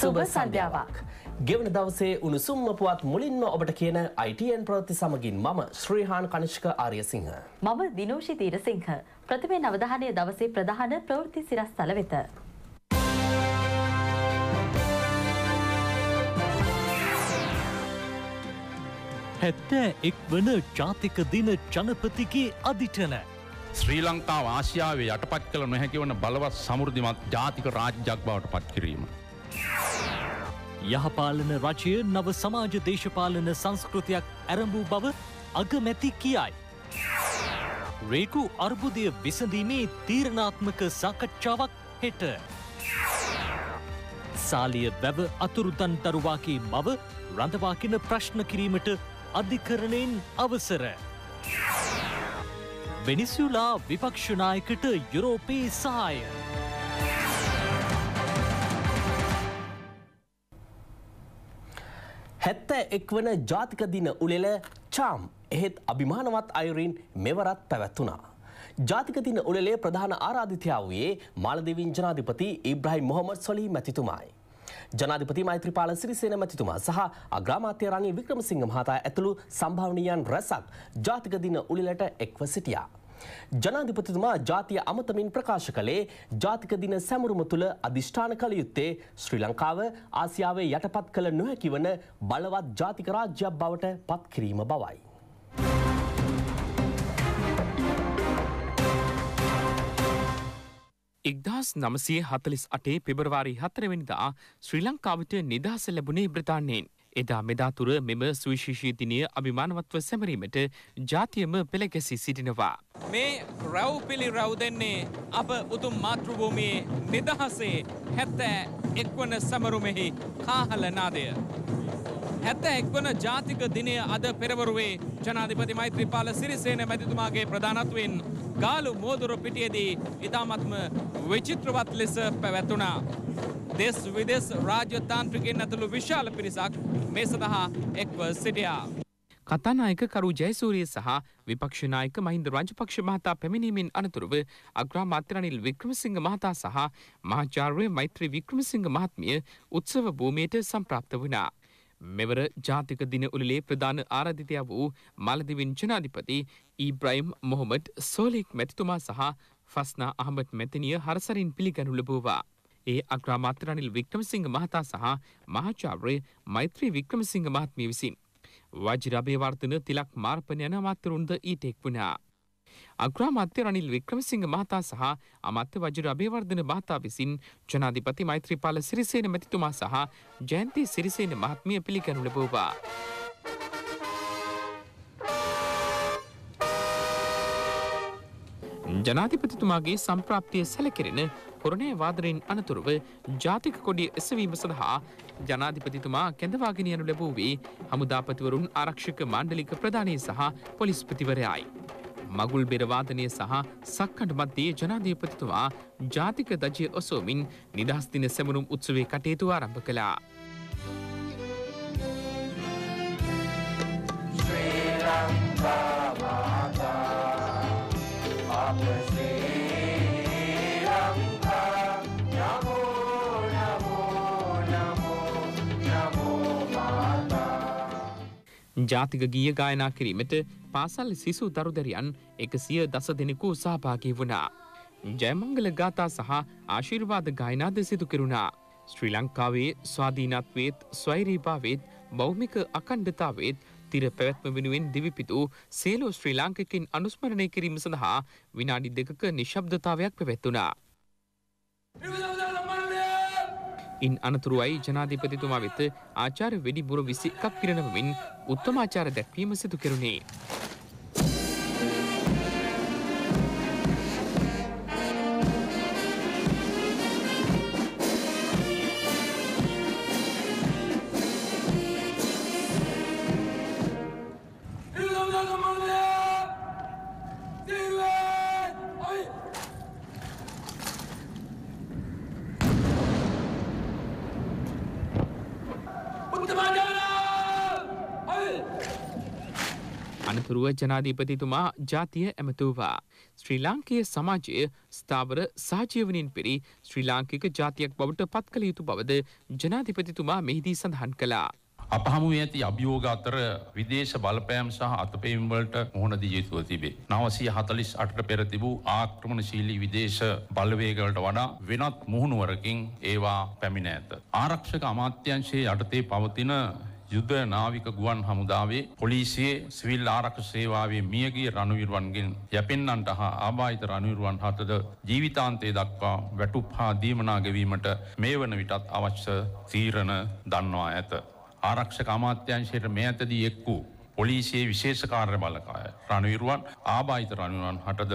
සුබ සන්ධ්‍යාවක්. ගෙවන දවසේ උණුසුම්ම පුවත් මුලින්ම ඔබට කියන ITN ප්‍රවෘත්ති සමගින් මම ශ්‍රීහාන් කනිෂ්ක ආර්යසිංහ. මම දිනෝෂි තීරසිංහ. ප්‍රථමයෙන් අවධානය දවසේ ප්‍රධාන ප්‍රවෘත්ති සිරස්තල වෙත. හැත්තෑ එක් වන ජාතික දින ජනපතිගේ අධිටන. ශ්‍රී ලංකාව ආසියාවේ යටපත් කළ නොහැකි වන බලවත් සමෘධිමත් ජාතික රාජ්‍යයක් බවට පත්කිරීම. යහපාලන රජය නව සමාජ දේශපාලන සංස්කෘතියක් ඇරඹූ බව අගමැති කියයි. රේකු අර්බුදය විසඳීමේ තීරණාත්මක සාකච්ඡාවක් හෙට. සාලිය වැව අතුරුතන්තරුවාකි මව රඳවාකින ප්‍රශ්න කිරීමට අධිකරණයෙන් අවසර. වෙනිසුලා විපක්ෂනායකට යුරෝපයේ සහාය. හැත්ත එක්වන ජාතික දින උළෙල චාම් එහෙත් අභිමානවත් අයුරින් මෙවරත් පැවැත්වුණා. ජාතික දින උළෙලේ ප්‍රධාන ආරාධිතයා වූයේ මාලදෙවින් ජනාධිපති ඉබ්‍රහිම් මොහොමඩ් සොලී මැතිතුමායි. ජනාධිපති මෛත්‍රපාල සිරිසේන මැතිතුමා සහ අග්‍රාමාත්‍ය රනිල් වික්‍රමසිංහ මහතා ඇතුළු සම්භාවනීයන් රැසක් ජාතික දින උළෙලට එක්ව සිටියා. ජනාධිපතිතුමා ජාතිය අමතමින් ප්‍රකාශ කළේ ජාතික දින සැමරුම තුළ අධිෂ්ඨාන කළ යුත්තේ ශ්‍රී ලංකාව ආසියාවේ යටපත් කළ නොහැකි වන බලවත් ජාතික රාජ්‍යයක් බවට පත්කිරීම බවයි. එක්දහස් නමසේ හතලිස් අටේ පෙබරවාරි හතරවෙනිදා ශ්‍රී ලංකාවිට නිදහස ලැබුණේ බ්‍රතාන්නේෙන්. එදා මෙදා තුර මෙම සුවිශේෂී දිනය අභිමානවත්ව සැමරීමට ජාතියම පෙළගැසී සිටිනවා. මේ රැව් පිළි රැව් දෙන්නේ අප උතුම් මාතෘභූමියේ නිදහසේ හැත්තෑ එක්වන සැමරුමෙහි කාහල නාදය. ඇත්ත එක්වන ජාතික දිනය අද පෙරවරුවේ ජනාධිපති මෛත්‍රීපාල සිරිසේන මැතිතුමාගේ ප්‍රධානත්වෙන් ගාලු මෝදුර පිටියේදී ඉතාමත්ම විචිත්‍රවත් ලෙස පැවැත්වුණා. දෙස් විදෙස් රාජ්‍යතාන්ත්‍රිකෙන් ඇතුළු විශාල පිරිසක් මේ සඳහා එක්ව සිටියා. කතානායක කරු ජයසූරිය සහ විපක්ෂනායක මහින්ද රාජපක්ෂ මහතා පැමිණීමෙන් අනතුරුව අග්‍රාමාත්‍ය රනිල් වික්‍රමසිංහ මහතා සහ මහාචාර්ය මෛත්‍රී වික්‍රමසිංහ මහත්මිය උත්සව භූමියට සම්ප්‍රාප්ත වුණා. මෙවර ජාතික දින උළෙලේ ප්‍රධාන ආරාධිතයා වූ මලදිවින් ජනාධිපති ඊබ්‍රයිම් මොහොමඩ් සෝලෙක් මැතිතුමා සහ ෆස්නා අහමට් මැතිනිය හරසරින් පිළිගනු ලැබුවා. ඒ අග්‍රාමාත්‍ය රනිල් වික්‍රමසිංහ මහතා සහ මහාචාර්ය මෛත්‍රී වික්‍රමසිංහ මහත්මිය විසින් වජිරාභය වර්ධන තිලක් මාර්පණ යන අමාත්‍යරුන්ද ඊට එක් වුණා. අග්‍රාමාත්‍ය රනිල් වික්‍රමසිංහ මහතා සහ අමාත්‍ය වජිර අබේවර්ධන මහතා විසින් ජනාධිපති මෛත්‍රීපාල සිරිසේන මැතිතුමා සහ ජයන්ති සිරිසේන මහත්මිය පිළිගනු ලැබුවා. ජනාධිපතිතුමාගේ සම්ප්‍රාප්තිය සැලකෙරෙන කොරණේ වාදරෙන් අනතුරුව ජාතික කොඩිය එසවීම සඳහා ජනාධිපතිතුමා කැඳවාගෙන යනු ලැබූවේ හමුදාපතිවරුන් ආරක්ෂක මණ්ඩලික ප්‍රධානය සහ පොලිස්පතිවරයායි. මගුල් බෙරවාදනය සහ සක්කට මධ්‍යයේ ජනාධීපතිතුමා ජාතික දජය ඔසෝමින් නිදහස්තින සැමනුම් උත්සවේ කටයුතු ආරම්භ කළා. ජාතික ගීය ගායනා කිරීමට පාසල් සිසු දරුදැරියන් එකසිය දස දෙනෙකු සහභාගී වුණා. ජයමංගල ගාථා සහ ආශිර්වාද ගායනාද සිදු කෙරුණා. ශ්‍රී ලංකාවේ ස්වාධීනත්වේත් ස්වෛරීභාවේත් බෞමික අකණ්ඩතාවේත් තිර පැවැත්ම වෙනුවෙන් දිවිපිතු සේලෝ ශ්‍රී ලාංකිකින් අනුස්මරණය කිරීම සඳහා විනාඩි දෙකක නිශ්ශබ්දතාවයක් පැවැත්වුණා. ඉන් අනතුරුවයි ජනාධිපතිතුමා වෙත ආචාර වෙඩිබුර විසි එකක් පිරණවමින් උත්තමාචාර දැක්වීම සිදු කෙරුණේ. අනතුරුව ජනාධීපතිතුමා ජාතිය ඇමතුවා. ශ්‍රී ලාංකයේ සමාජය ස්ථාවර සාජීවනින් පිරි ශ්‍රී ලාංකික ජාතියක් බවට පත් කළ යුතු බවද ජනාධිපතිතුමා මෙහිදී සඳහන් කලා. අපහමුව ඇති අභියෝග අතර විදේශ බලපෑම් සහ අතපෙම්වලට මුහුණදී යුතුව තිබේ. නවසී හතලිස් අට පෙර තිබූ ආක්‍රමණශීලී විදේශ බලවේගලට වඩා වෙනත් මුහුණුවරකින් ඒවා පැමිණ ඇත. ආරක්ෂක අමාත්‍යංශයේ යටතේ පවතින යුද නාවික ගුවන් හමුදාවේ පොලිසියේ සිවිල් ආරක්ෂක සේවාවේ මියගිය රණවිරුවන්ගෙන් යැපෙන්නන්ට හා ආබාධිත රණවිරුවන් හතද ජීවිතාන්තය දක්වා වැටුප් හා දීමනා ගෙවීමට මේ වන විටත් අවශ්‍ය තීරණ දන්වා ඇත. ආරක්ෂක අමාත්‍යංශයට මේ ඇතදී එක් වූ පොලිසියේ විශේෂ කාර්ය බලකාය රණවිරුවන් ආබාධිත රණවිරුවන් හටද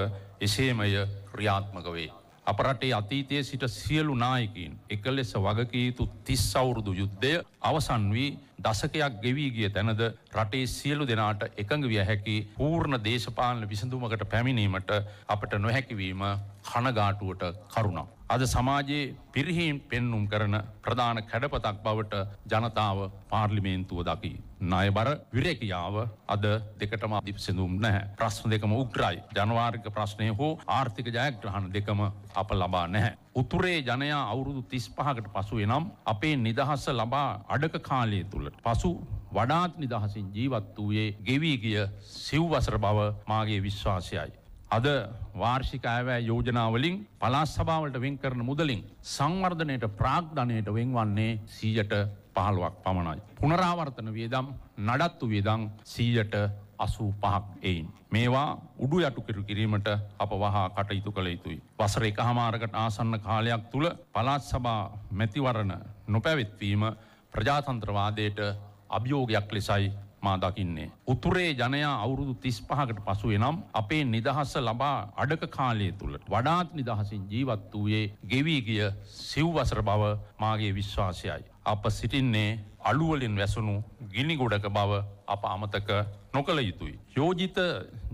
එසේමය ක්‍රියාත්මක වේ. අප රටේ අතීතයේ සිට සියලු නායකයින් එකලෙස වගකීතු 30 අවුරුදු යුද්ධය අවසන් වී දසකයක් ගෙවී ගිය තැනද රටේ සියලු දෙනාට එකඟ විය හැකි පූර්ණ දේශපාලන විසඳුමකට පැමිණීමට අපට නොහැකිවීම කනගාටුවට කරුණක්. අද සමාජයේ පිරිහීම් පෙන්නුම් කරන ප්‍රධාන කැඩපතක් බවට ජනතාව පාර්ලිමේන්තුව දකි. ණයබර විරේකියාව අද දෙකටම අධිපසිඳුම් නැහැ. ප්‍රශ්න දෙකම උග්‍රයි. ජනවාර්ගික ප්‍රශ්නය හෝ ආර්ථික ජයග්‍රහණ දෙකම අප ලබා නැහැ. උතුරේ ජනයා අවුරුදු 35කට පසු එනම් අපේ නිදහස ලබා අඩක කාලය තුලට පසු වඩාත් නිදහසින් ජීවත් වූයේ ගෙවි ගිය සිව්වසර බව මාගේ විශ්වාසයයි. අද වාර්ෂික අයවැය යෝජනාවලින් පලාස් සභාවලට වෙන් කරන මුදලින් සංවර්ධනයට ප්‍රාග්ධනයට වෙන්වන්නේ සීයට පහළුවක් පමණයි. පුනරාවර්තන වියදම් නඩත්තු වියදම් සීයට අසූ පහක් එයින්. මේවා උඩු යටුකිරු කිරීමට අප වහා කටයුතු කළ යුතුයි. වසර එක හමාරකට ආසන්න කාලයක් තුළ පලාත් සභා මැතිවරණ නොපැවිත්වීම ප්‍රජාතන්ත්‍රවාදයට අභියෝගයක් ලෙසයි මා දකින්නේ. උතුරේ ජනයා අවුරුදු තිස් පහකට පසු එනම් අපේ නිදහස ලබා අඩක කාලය තුළ වඩාත් නිදහසින් ජීවත් වූයේ ගෙවීගිය සිව්වසර බව මාගේ විශ්වාසයයි. අප සිටින්නේ අලුවලින් වැසුණු ගිනිගොඩක බව අප අමතක නොකළ යුතුයි. යෝජිත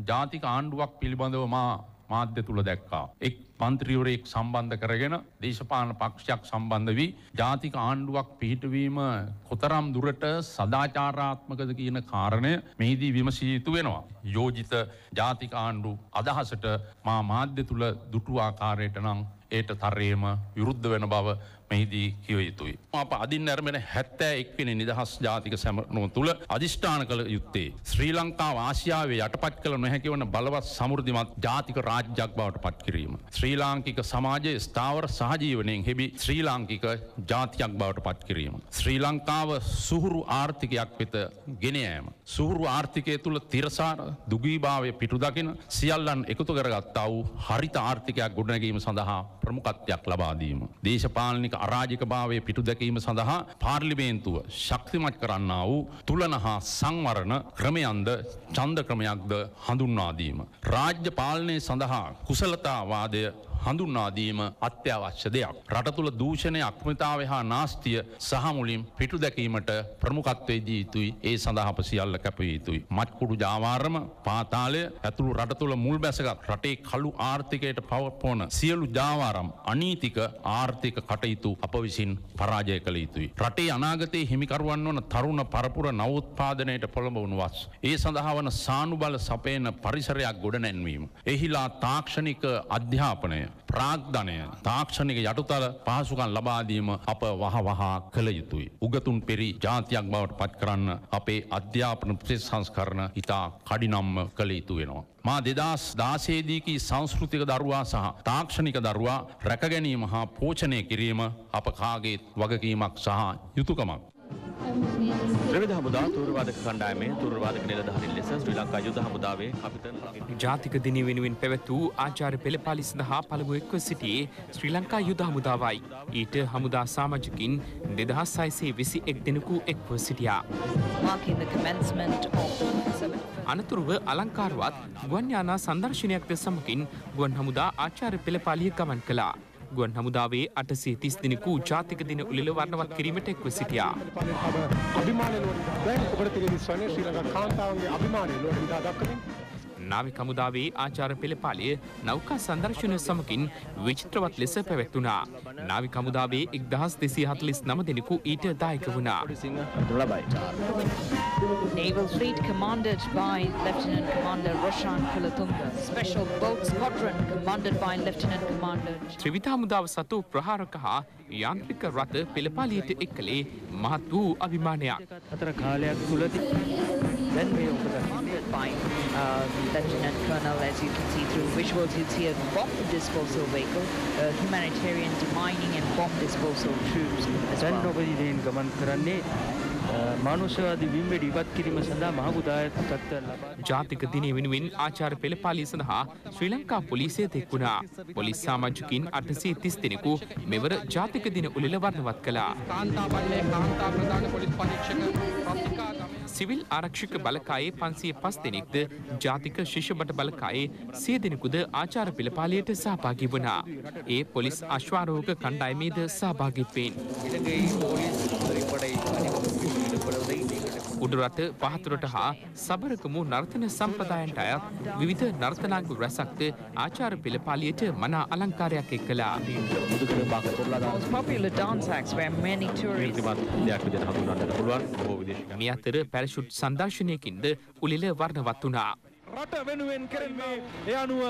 ජාතික ආණ්ඩුවක් පිළිබඳව මා මාධ්‍ය තුළ දැක්කා. එක් පන්ත්‍රීවරයෙක් සම්බන්ධ කරගෙන දේශපාන පක්ෂයක් සම්බන්ධ වී ජාතික ආණ්ඩුවක් පිහිටවීම කොතරම් දුරට සදාචාරාත්මකද කියන කාරණය මෙහිදී විමසිය යුතු වෙනවා. යෝජිත ජාතික ආණ්ඩු අදහසට මා මාධ්‍ය තුළ දුටු ආකාරයට නම් ඒට තරයම විරුද්ධ වෙන බව මෙහිදී කිව යුතුයි. අප අධින් නැරමෙන හැත්තෑ එක්වෙන නිදහස් ජාතික සැමනුව තුළ අධිෂ්ඨාන කළ යුත්තේ. ශ්‍රී ලංකාව ආශයාවේ යටපත් කළ නොහැකිවන බලවත් සමුෘධිමත් ජාතික රාජ්‍යයක් බවට පත්කිරීම. ශ්‍රී ලාංකික සමාජයේ ස්ථාවර සහජීවනයෙන් හෙබි ශ්‍රී ලාංකික ජාතියක් බවට පත්කිරීම. ශ්‍රී ලංකාව සුහුරු ආර්ථිකයක් වෙත ගෙනයෑම. සුහුරු ආර්ථිකය තුළ තිරසාර දුගීභාවය පිටු දකින සියල්ලන් එකතු කරගත්තාව හරිත ආර්ථිකයක් ගොඩනැගීම සඳහා ප්‍රමුකත්වයක් ලබාදීම. දේශපාලනික අරාජිකභාවය පිටු දැකීම සඳහා පාර්ලිමේන්තුව ශක්තිමත් කරන්න වූ තුළන හා සංවරණ ක්‍රමයන්ද චන්ද ක්‍රමයක්ද හඳුන්වාදීම. රාජ්‍ය පාලනය සඳහා කුසලතාවාදය හඳුන්නාදීම අත්‍යවශ්‍ය දෙයක්. රට තුළ දූෂණය අක්මිතාව හා නාස්තිය සහමුලින් පිටු දැකීමට ප්‍රමුකත්වේදී යුතුයි ඒ සඳහප සියල්ල කැපිය යුතුයි. මත්කුඩු ජාවාරම පාතාලය ඇතුළු රට තුළ මුල් බැසගත් රටේ කළු ආර්ථිකයට පවපෝන සියලු ජාවාරම් අනීතික ආර්ථික කටයුතු අප විසින් පරාජය කළ යුතුයි. රටේ අනාගතයේ හිමිකරුවන් වන තරුණ පරපුර නවෝත්පාදනයට පොළඹවුණු වස්. ඒ සඳහා වන සානුබල සපයන පරිසරයක් ගොඩ නැන්වීම. එහිලා තාක්ෂණික අධ්‍යාපනය ප්‍රාග්ධනය තාක්ෂණික යටුතර පහසුකන් ලබාදීම අප වහ වහා කළ යුතුයි. උගතුන් පෙරි ජාතියක් බවට පත් කරන්න අපේ අධ්‍යාපන ප්‍රසංස්කරණ ඉතා කඩිනම්ම කළ යුතු වෙනවා. මා දෙදස් දාසේදීකී සංස්කෘතික දරුවා සහ තාක්ෂණික දරුවා රැකගැනීම හා පෝචනය කිරීම අප කාගේ වගකීමක් සහ යුතුකමක්. ද්‍රවිඩ හමුදා තූර්වාදක කණ්ඩායමේ තූර්වාදක නිලධාරීන් ලෙස ශ්‍රී ලංකා යුද හමුදාවේ කපිටන් ජාතික දිනය වෙනුවෙන් පැවැතු ආචාර්ය පෙළපාලි සඳහා පළමු එක්ව සිටියේ ශ්‍රී ලංකා යුද හමුදාවයි. ඊට හමුදා සමාජකින් 2621 දෙනෙකු එක්ව සිටියා. Marking the commencement of අනතුරුව අලංකාරවත් ගුවන් යානා සංදර්ශනයක්ද සමගින් ගුවන් හමුදා ආචාර්ය පෙළපාලිය ගමන් කළා. ගුවන් හමුදාවේ අටසේ තිස් දෙනෙකු ජාතික දින උළෙල වර්ණවත් කිරීමට එක්ව සිටියා. අභිමානය ලෝරිදා දැන් ඔබට තියෙන දිස්වන්නේ ශ්‍රී ලංකා කාන්තාවන්ගේ අභිමානය ලෝරිදා දක්වමින් නාවික හමුදාවේ ආචාර පෙළපාලිය නෞකා සංදර්ශන සමකින් විචිත්‍රවත් ලෙස පැවැත්වුණා. නාවික හමුදාවේ 1249 දෙනෙකු ඊට දායක වුණා. Naval Fleet commanded by Lieutenant Commander Roshan Kulatunga. Special Boat Squadron commanded by Lieutenant Commander. ත්‍රිවිධ හමුදාව සතු ප්‍රහාරක හා යාන්ත්‍රික රථ පෙළපාලියට එක් කළේ මහත් වූ අභිමානයක්. අතර කාලයක් තුලදී Then we're over the 100 by uh, um, Lieutenant Colonel, as you can see through visuals, it's here bomb disposal vehicle, uh, humanitarian demining and bomb disposal troops as well. නොබදීදයෙන් ගමන් කරන්නේ මානුෂවාද විම්වැඩ ඉවත් කිරීම සඳහා මහගුදායත්ත්ව ලබා ජාතික දිනය වෙනුවෙන් ආචාර පෙළ පාලි සඳහා ශ්‍රී ලංකා පොලිසිය තෙක් වුණා. පොලිස් සාමාජිකින් අටසේ තිස් දෙනෙකු මෙවර ජාතික දින උළෙල වර්ණවත් කළා. කාන්තා පල්ලේ කාන්තා ප්‍රධාන පොලිස් පරීක්ෂක ප්‍රතිකාර සිවිල් ආරක්ෂක බලකායේ පන්සිය පස් දෙනෙක්ද ජාතික ශිෂ්‍යබට බලකායේ සිය දෙනෙකුද ආචාර පිළපාලියට සහභාගි වුණා. ඒ පොලිස් අශ්වාරෝග කණ්ඩායමේද සහභාගිත්වෙන්. උඩරට පහතුරට හා සබරකමු නර්තන සම්පදායන්ට අයත් විවිධ නර්තනාංගු රැසක්ද ආචාර පෙළ පාලියට මනා අලංකාරයක් එක් කළා. මේ අතර පැරෂුට් සන්දර්ශනයකින්ද උලිල වර්ණවත් වුණා. රට වෙනුවෙන් කරන්නේ ඒ අනුව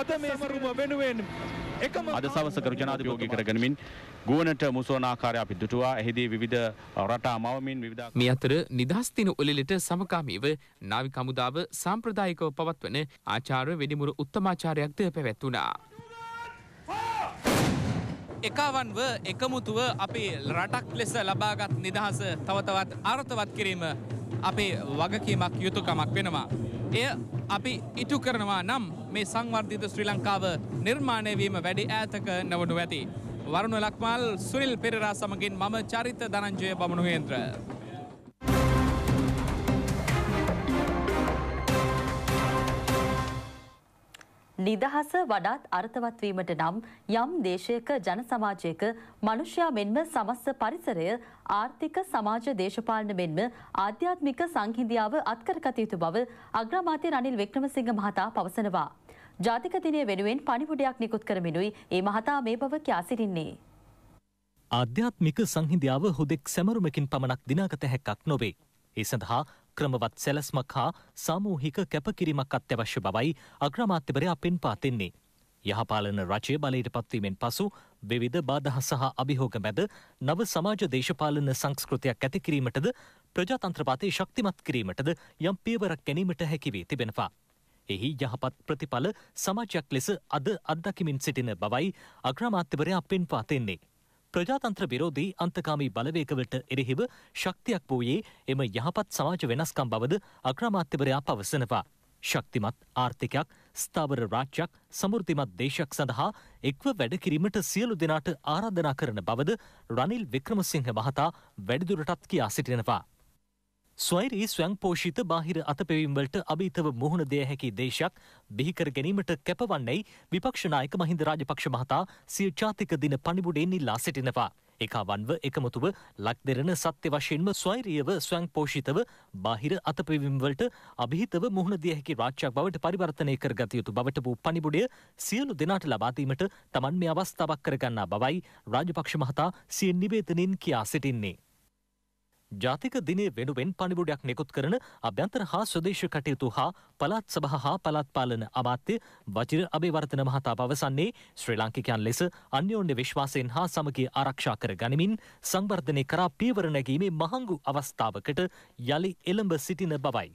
අද මේ සරුම වෙනුවෙන් අද සවස කර ජනාධිපෝගි කරගනමින් ගුවනට මුසෝන ආකාරය අපි දුටුවා එහිදී විවිධ රටා මවමින් විධ මේ අතර නිදහස්තින ඔලෙලට සමකාමීව නාවි කමුදාව සාම්ප්‍රදායිකව පවත්වන ආචාර්ය වෙඩිමුරු උත්තමාචාරයක්ද පැවැත්වුණා. එකවන්ව එකමුතුව අපේ රටක් ලෙස ලබාගත් නිදහස තවතවත් අර්ථවත් කිරීම අපේ වගකීමක් යුතුකමක් වෙනවා. එය අපි ඉටු කරනවා නම් මේ සංවර්ධිත ශ්‍රී ලංකාව නිර්මාණය වීම වැඩි ඈතක නවනු ඇති. වරුණ ලක්මල් සුනිල් පෙරරා සමගින් මම චරිත දනංජය බමුණු හේන්ද්‍ර. නිදහස වඩාත් අර්ථවත්වීමට නම් යම් දේශයක ජන සමාජයක මනුෂ්‍යයා මෙන්ම සමස්ත පරිසරය ආර්ථික සමාජ දේශපාලන මෙන්ම ආධ්‍යාත්මික සංහිඳියාව අත්කර කටයුතු බව අග්‍රාමාත්‍ය රනිල් වික්‍රමසිංහ මහතා පවසනවා. ජාතික දිනය වෙනුවෙන් පණිවුඩයක් නිකුත් කරමිනුයි ඒ මහතා මේ බව කියා සිටින්නේ. අධ්‍යාත්මික සංහිඳියාව හුදෙක් සැමරුමකින් පමණක් දිනාගත හැක්කක් නොවේ. ඒ සඳහා ක්‍රමවත් සැලස්මක් හා සාමූහික කැපකිරීමක් අත්‍යවශ්‍ය බවයි අග්‍රමාත්‍යවරයා පෙන්පා තින්නේ. යහපාලන රජය බලයට පත්වීමෙන් පසු විවිධ බාධහ සහ අභිහෝග මැද නව සමාජ දේශපාලන සංස්කෘතියක් ඇතිකිරීමටද ප්‍රජාතන්ත්‍රපාතය ශක්තිමත් කිරීමටද යම් පියවරක් ගැනීමට හැකිවේ තිබෙනවා. එහි යහපත් ප්‍රතිඵල සමාජයක් ලෙස අද අත්දකිමින් සිටින බවයි අග්‍රමාත්‍යවරයා පෙන් පාතෙන්නේ. ප්‍රජාතන්ත්‍ර විරෝධී අන්තකාමී බලවේකවලට එරෙහිව ශක්තියක් වූයේ එම යහපත් සමාජ වෙනස්කම් බවද අග්‍රමාත්‍යවරයා පවසනවා. ශක්තිමත් ආර්ථිකයක් ස්ථාවර රාජ්‍යයක් සමෘද්ධිමත් දේශයක් සඳහා එක්ව වැඩකිරීමට සියලු දෙනාට ආරාධනා කරන බවද රනිල් වික්‍රමසිංහ මහතා වැඩිදුරටත් කියා සිටිනවා. ස්වෛරී ස්වංපෝෂිත බාහිර අතපෙවීම්වලට අභීතව මුහුණ දෙය හැකි දේශයක් බිහිකර ගැනීමට කැපවන්නේ විපක්ෂනායක මහින්ද රාජපක්ෂ මහතා සිය ජාතික දින පනිබුඩෙන් ඉල්ලා සිටිනවා. එක අවන්ව එකමතුව ලක්දෙරන සත්‍ය වශයෙන්ම ස්වෛරියව ස්වං පෝෂිතව බාහිර අතපිවිම්වලට අභිහිතව මුහුණ දියහැකි රාජ්‍යයක් බවට පරිවර්තනය කරගත යුතු බවට වූ පනිබුඩය සියලු දෙනාට ලබාදීමට තමන් මේ අවස්ථාවක් කරගන්නා බවයි රාජපක්ෂ මහතා සියෙන් නිවේතනින් කියා සිටින්නේ. ජාතික දිනය වෙනුවෙන් පණිවුඩයක් නිකුත් කරන අභ්‍යන්තර හා ස්වදේශ කටයුතු හා පළාත් සභහ හා පළාත් පාලන අමාත්‍ය වජිර අභිවර්තන මහතා පවසන්නේ ශ්‍රී ලාංකිකයන් ලෙස අන්‍යෝන්‍ය විශ්වාසයෙන් හා සමගිය ආරක්ෂා කර ගනිමින් සංවර්ධනය කරා පියවර නැගීමේ මහංගු අවස්ථාවකට යළි එළඹ සිටින බවයි.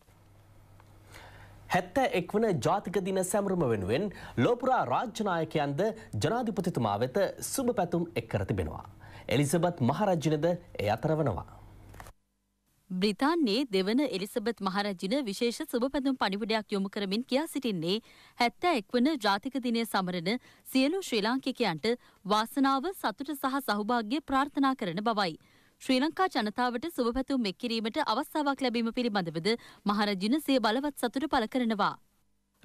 හැත්ත එක්වන ජාතික දින සැමරම වෙනුවෙන් ලෝපුරා රාජ්‍යනායකයන්ද ජනාධිපතිතුමා වෙත සුභ පැතුම් එක් කර තිබෙනවා. එලිසබත් මහරජ්ජනද එය අතර වනවා. බ්‍රිතාන්නේ දෙවන එලිසබත් මහරජින විශේෂ සුභපැතුම් පනිවිඩයක් යොමු කරමින් කියා සිටින්නේ හැත්තා එක්වන ජාතික දිනය සමරණ සියලු ශ්‍රී ලාංකිකයන්ට වාසනාව සතුට සහ සහභාග්‍ය ප්‍රාර්ථනා කරන බවයි. ශ්‍රී ලංකා ජනතාවට සුභපැතුම් එක්කිරීමට අවස්ථාවක් ලැබීම පිළිබඳවද මහරජින සිය බලවත් සතුට පළ කරනවා.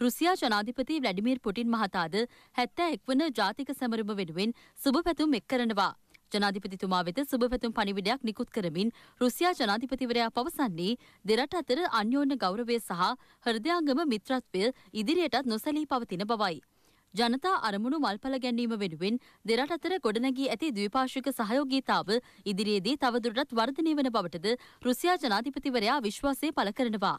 රුසියා ජනාධිපති වැඩිමීර් පුටින් මහතාද හැත්තා එක්වන ජාතික සැමරුම වෙනුවෙන් සුභපැතුම් එක් කරනවා. ජනාධිපතිතුමා වෙත සුභපැතුම් පණිවිඩයක් නිකුත් කරමින් රුසියා ජනාධිපතිවරයා පවසන්නේ දෙරට අතර අන්‍යෝන්‍ය ගෞරවය සහ හෘදයාංගම මිත්‍රත්වය ඉදිරියටත් නොසැලී පවතින බවයි. ජනතා අරමුණු මල්පල ගැනීම වෙනුවෙන් දෙරට අතර ගොඩනැගී ඇති ද්විපාශික සහයෝගීතාව ඉදිරියේදී තවදුරටත් වර්ධනය වන බවටද රුසියා ජනාධිපතිවරයා විශ්වාසය පළ කරනවා.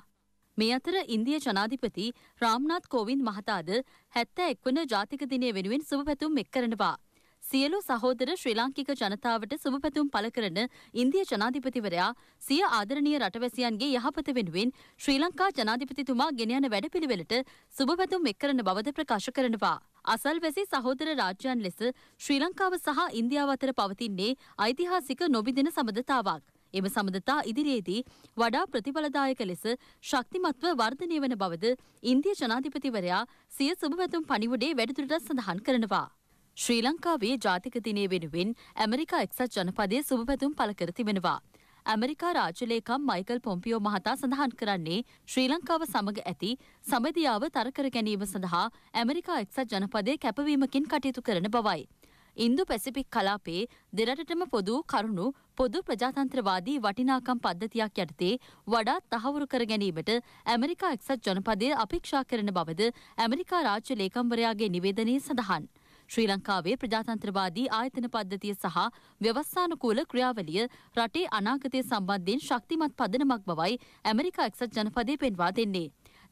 මේ අතර ඉන්දිය ජනාධිපති රාම්නාත් කෝවින් මහතාද හැත්ත එක්වන ජාතික දිනය වෙනුවෙන් සුභ පැතුම් එක් කරනවා. සියලු සහෝදර ශ්‍රී ලාංකික ජනතාවට සුභපැතුම් පළ කරන ඉන්දිය ජනාධිපතිවරයා සිය ආදරණීය රටවැසියන්ගේ යහපත වෙනුවෙන් ශ්‍රී ලංකා ජනාධිපතිතුමා ගෙන යන වැඩපිළිවෙලට සුභපැතුම් එක් කරන බවද ප්‍රකාශ කරනවා. අසල්වැසි සහෝදර රාජ්‍යයන් ලෙස ශ්‍රී ලංකාව සහ ඉන්දියාව අතර පවතින්නේ ඓතිහාසික නොබිදෙන සබඳතාවක්. එම සබඳතා ඉදිරියේදී වඩා ප්‍රතිඵලදායක ලෙස ශක්තිමත්ව වර්ධනය වන බවද ඉන්දිය ජනාධිපතිවරයා සිය සුභපැතුම් පණිවුඩේ වැඩිදුරටත් සඳහන් කරනවා. ශ්‍රී ලංකාවේ ජාතික දිනය වෙනුවෙන් ඇමරිකා එක්සත් ජනපදය සුභපැතුම් පළ කර තිබෙනවා. ඇමරිකා රාජලේකම් මයිකල් පොම්පියෝ මහතා සඳහන් කරන්නේ ශ්‍රී ලංකාව සමඟ ඇති සමදියාව තරකර ගැනීම සඳහා ඇමරිකා එක්සත් ජනපදය කැපවීමකින් කටයුතු කරන බවයි. ඉන්දු පැසිපික් කලාපේ දෙරටටම පොදු කරුණු පොදු ප්‍රජාතන්ත්‍රවාදී වටිනාකම් පද්ධතියක් යටතේ වඩාත් තහවුරු කර ගැනීමට ඇමරිකා එක්සත් ජනපදය අපේක්ෂා කරන බවද ඇමරිකා රාජ්‍ය ලේකම්වරයාගේ නිවේදනයේ සඳහන්. ශ්‍රී ලංකාවේ ප්‍රජාතන්ත්‍රවාදී ආයතන පද්ධතිය සහ ව්‍යවස්ථානුකූල ක්‍රියාවලිය රටේ අනාගතය සම්බන්ධයෙන් ශක්තිමත් පදනමක් බවයි ඇමරිකා එක්සත් ජනපදය පෙන්වා දෙන්නේ.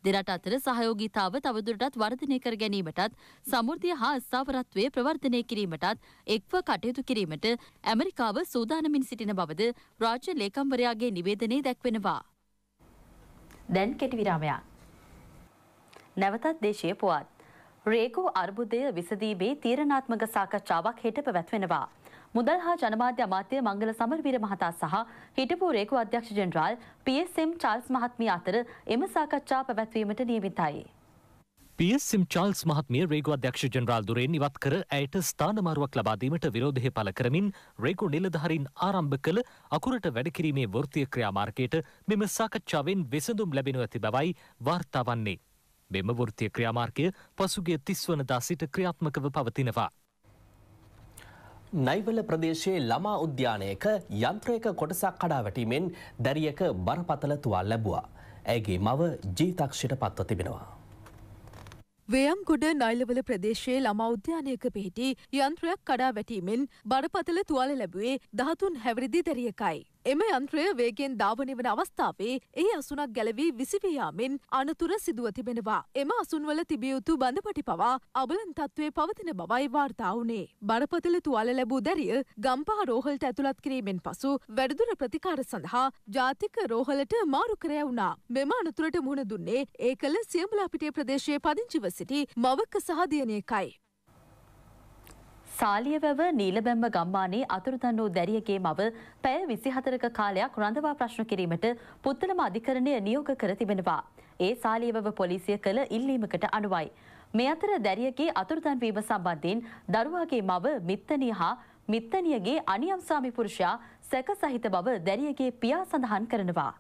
දෙරට අතර සහයෝගීතාව තවදුරටත් වර්ධනය කර ගැනීමටත් සමෘද්ධිය හා ස්ථාවරත්වය ප්‍රවර්ධනය කිරීමටත් එක්ව කටයුතු කිරීමට ඇමරිකාව සූදානමින් සිටින බවද රාජ්‍ය ලේකම්වරයාගේ නිවේදනයේ දැක්වෙනවා. දැන් කෙටි විරාමයක්. නැවතත් දේශීය පුවත් රේකෝ අර්බුදය විසදීමේ තීරණාත්මක සාකච්ඡාවක් හෙට පැවැත්වෙනවා. මුදල් හා ජනමාධ්‍ය අමාත්‍ය මංගල සමරවීර මහතා සහ හිටපු රේකෝ අධ්‍යක්ෂ ජෙනරාල් පSම් චාල්ස් මහත්මිය අතර එම සාකච්ඡා පැවැත්වීමට නියමිතයි. පියස්සිම් චාල්ස් මහත්මිය රේගු අධ්‍යක්ෂ ජනරාල් දුරෙන් ඉවත් කර ඇයට ස්ථානමාරුවක් ලබාදීමට විරෝධය පළ කරමින් රේගු නිලධහරින් ආරම්භ කළ අකුරට වැඩකිරීමේ වෘතිය ක්‍රියාමාර්කයට මෙම සාකච්ඡාවෙන් වෙසඳුම් ලැබෙනු ඇති බවයි වාර්තා වන්නේ. මෙම වෘත්තීය ක්‍රියාමාර්ගය පසුගිය 30 වනදා සිට ක්‍රියාත්මකව පවතිනවා. නයිවල ප්‍රදේශයේ ළමා උද්‍යානයක යන්ත්‍රයක කොටසක් කඩා වැටීමෙන් දැරියක බරපතල තුවාල ලැබුවා. ඇගේ මව ජීතක්ෂයට පත්ව තිබෙනවා. වයම්ගොඩ නයිලවල ප්‍රදේශයේ ළමා උද්‍යානයක පිහිටි යන්ත්‍රයක් කඩා වැටීමෙන් බරපතල තුවාල ලැබුවේ දහතුන් හැවරිදි දැරියකයි. එම යන්ත්‍රය වේගෙන් ධාවනය වන අවස්ථාවේ ඒ අසුනක් ගැලවී විසිවයාමෙන් අනතුර සිදුව තිබෙනවා. එම අසුන්වල තිබියයුතු බඳපටි පවා අබලන් තත්ත්වය පවතින බවයි වාර්තා වුණේ. බරපතල තුවාල ලැබූ දැරිය ගම්පහ රෝහලට ඇතුළත් කිරීමෙන් පසු වැඩදුර ප්‍රතිකාර සඳහා ජාතික රෝහලට මාරුකරය වුණා. මෙම අනතුරට මුහුණ දුන්නේ ඒ කළ සියමලාපිටේ ප්‍රදේශයේ පදිංචිව සිටි මවක සහදියනයකයි. සාලියවැව නීලබැම්ම ගම්මානයේ අතුරුදන් වූ දැරියගේ මව පැය විසි හතරක කාලයක් රඳවා ප්‍රශ්න කිරීමට පුත්තලම අධිකරණය නියෝග කර තිබෙනවා. ඒ සාලියවැව පොලිසිය කළ ඉල්ලීමකට අනුවයි. මේ අතර දැරියගේ අතුරුදන්වීම සම්බන්ධයෙන් දරුවාගේ මව මිත්තනී හා මිත්තනියගේ අනියම්සාමි පුරුෂයා සැක සහිත බව දැරියගේ පියා සඳහන් කරනවා.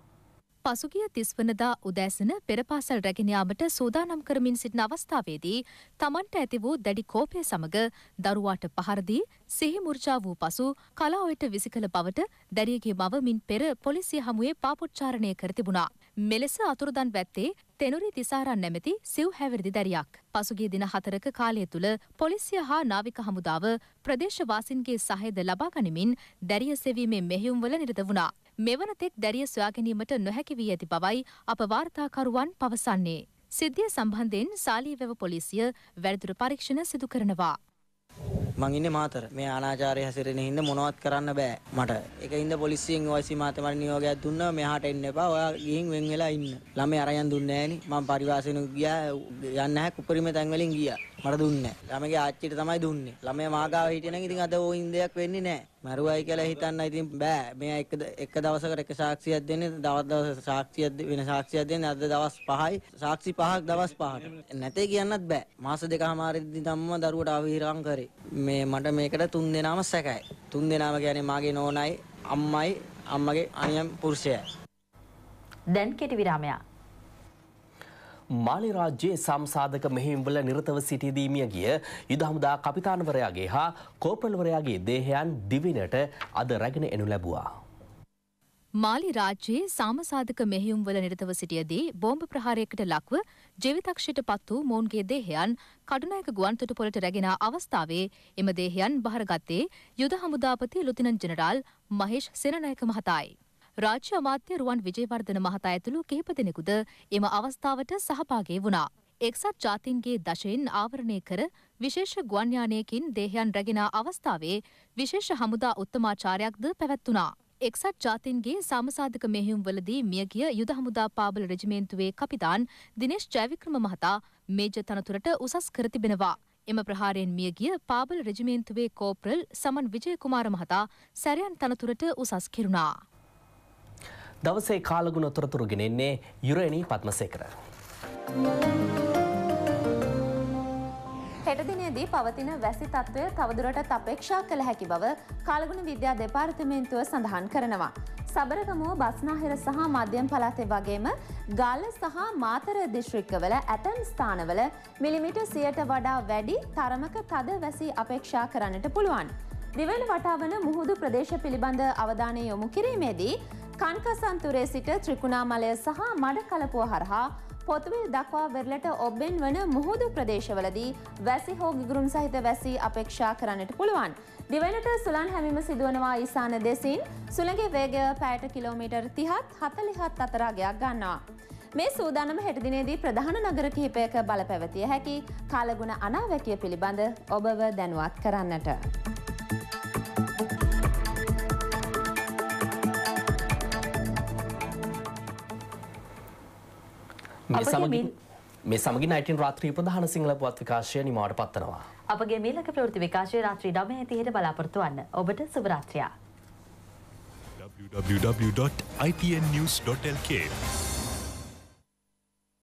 පසුගිය තිස්වනදා උදෑසන පෙරපාසල් රැගෙනයාමට සූදානම් කරමින් සිටින අවස්ථාවේදී තමන්ට ඇති වූ දැඩි කෝපය සමඟ දරුවාට පහරදී සිහිමුර්ජා වූ පසු කලාඔයට විසිකළ බවට දැරියගේ මවමින් පෙර පොලිසිය හමුවේ පාපොච්චාරණය කර තිබුණා. මෙලෙස අතුරුදන් වැත්තේ තෙනුරි තිසාරන් නැමැති සිව් හැවිරිදි දැරියක්. පසුගිය දින හතරක කාලය තුළ පොලිසිය හා නාවික හමුදාව ප්‍රදේශවාසින්ගේ සහයද ලබා ගනිමින් දැරිය සෙවීමේ මෙහෙයුම්වල නිරත වුණා. මෙවනතෙක් දැරිය සොයාගැනීමට නොහැකි වී ඇති බවයි අප වාර්තාකරුවන් පවසන්නේ. සිද්ධිය සම්බන්ධයෙන් සාලීවැව පොලිසිය වැඩිදුර පරීක්ෂණ සිදු කරනවා. මං ඉන්නේ මාතර. මේ අනාචාරය හැසිරෙන හින්දා මොනවත් කරන්න බෑ මට. ඒක හින්දා පොලිසියෙන් ඔයසි මාතේ මට නියෝගයක් දුන්නා මෙහාට එන්න එපා. ඔයා ගිහින් වෙන් වෙලා ඉන්න. ළමයි අරයන් දුන්නේ නෑනේ. මං පරිවාසෙනු ගියා යන්න නැහැ කුපරිම තැන් වලින් ගියා. මට දුන්නේ ළමගේ ආච්චිට තමයි දුන්නේ. ළමයා මාගාව හිටියනම් ඉතින් අද ඕ ඉන්දයක් වෙන්නේ නැහැ. මරුවයි කියලා හිතන්න ඉතින් බෑ. මෙයා එක එක දවසකට එක සාක්ෂියක් දෙන්නේ දවස් දවස් සාක්ෂියක් වෙන සාක්ෂියක් දෙන්නේ අද දවස් 5යි සාක්ෂි 5ක් දවස් 5ට. නැතේ කියන්නත් බෑ. මාස දෙකමාරෙදි තම්ම දරුවට අවහිරම් කරේ. මේ මට මේකට තුන් දෙනාම සැකයි. තුන් දෙනාම කියන්නේ මාගේ නෝනයි, අම්මයි, අම්මගේ අනියම් පුරුෂයයි. දැන් කෙටි විරාමයක්. මාලි රාජ්‍යයේ සම්සාධක මෙහිම්වල නිරතව සිටිදීමිය ගිය යුද හමුදා කපිතානවරයාගේ හා කෝපල්වරයාගේ දේහයන් දිවිනට අද රැගෙන එනු ලැබුවා. මාලි රාජ්‍යයේ සාමසාධක මෙහිුම්වල නිරතව සිටියදී බෝම්භ ප්‍රහාරයකට ලක්ව ජෙවිතක්ෂයට පත් වූ මොවුන්ගේ දේහයන් කඩුනායක ගුවන්තොටුපොලට රැගෙන අවස්ථාවේ එම දේහයන් බහරගත්තේ යුද හමුදාපති ලුතිනන් ජෙනරාල් මහේෂ් සෙනනායක මහතායි. රාජ්‍ය අමාත්‍ය රුවන් විජේවර්ධන මහතා ඇතුළු කිහිප දෙනෙකුද එම අවස්ථාවට සහභාගී වුණා. එක්සත් ජාතීන්ගේ දශයෙන් ආවරණය කර විශේෂ ගුවන්යානයකින් දේහයන් රැගෙන අවස්ථාවේ විශේෂ හමුදා උත්තමාචාරයක්ද පැවැත්වුණා. එක්සත් ජාතින්ගේ සාමසාධක මෙහිුම්වලදී මියගිය යුද හමුදා පාබල රජමේන්තුවේ කපිතාන් දිනේශ් ජයවික්‍රම මහතා මේජ තනතුරට උසස් කර තිබෙනවා. එම ප්‍රහාරයෙන් මියගිය පාබල රජමේන්තුවේ කෝප්‍රල් සමන් විජයකුමාර මහතා සැරයන් තනතුරට උසස් කෙරුණා. දවසේ කාලගුණ තොරතුරුගෙනෙන්නේ යුරණී පත්මසේකර. හෙටදිනයේදී පවතින වැසි තත්ත්වය තවදුරටත් අපේක්ෂා කළ හැකි බව කාලගුණ විද්‍යා දෙපාර්තමේන්තුව සඳහන් කරනවා. සබරගමුව බස්නාහිර සහ මධ්‍යම් පලාතේ වගේම ගල්ල සහ මාතර දිශ්‍රික්කවල ඇතැම් ස්ථානවල මිලිමිට සියට වඩා වැඩි තරමක තද වැසි අපේක්ෂා කරන්නට පුළුවන්. දිවන වටාවන මුහුදු ප්‍රදේශ පිළිබඳ අවධානය යොමු කිරීමේදී කන්කසන්තුරේ සිට ත්‍රිකුණාමලය සහ මඩ කලපුව හරහා පොතුවිල් දක්වා වෙරලට ඔබ්බෙන් වන මුහුදු ප්‍රදේශවලදී වැසි හෝ ගිගුරුම් සහිත වැසි අපේක්ෂා කරන්නට පුළුවන්. දිවනට සුලන් හැමිම සිදුවනවා ඊසාන දෙසින් සුළගේ වේගය පෑට කිලෝමීටර් තිහත් හතලිහත් අතරාගයක් ගන්නවා. මේ සූදානම හෙටදිනේදී ප්‍රධාන නගර කිහිපයක බල පැවතිය හැකි කාලගුණ අනාවැකිය පිළිබඳ ඔබව දැනුවත් කරන්නට. මේ සමගින් මේ සමගින් අයිටින් රාත්‍රී ප්‍රධාන සිංහල පුවත් විකාශය නිමාවට පත්වනවා. අපගේ මේලක ප්‍රවෘත්ති විකාශය රාත්‍රී 9:30ට බලාපොරොත්තු වන්න. ඔබට සුබ රාත්‍රියක්. www.itnnews.lk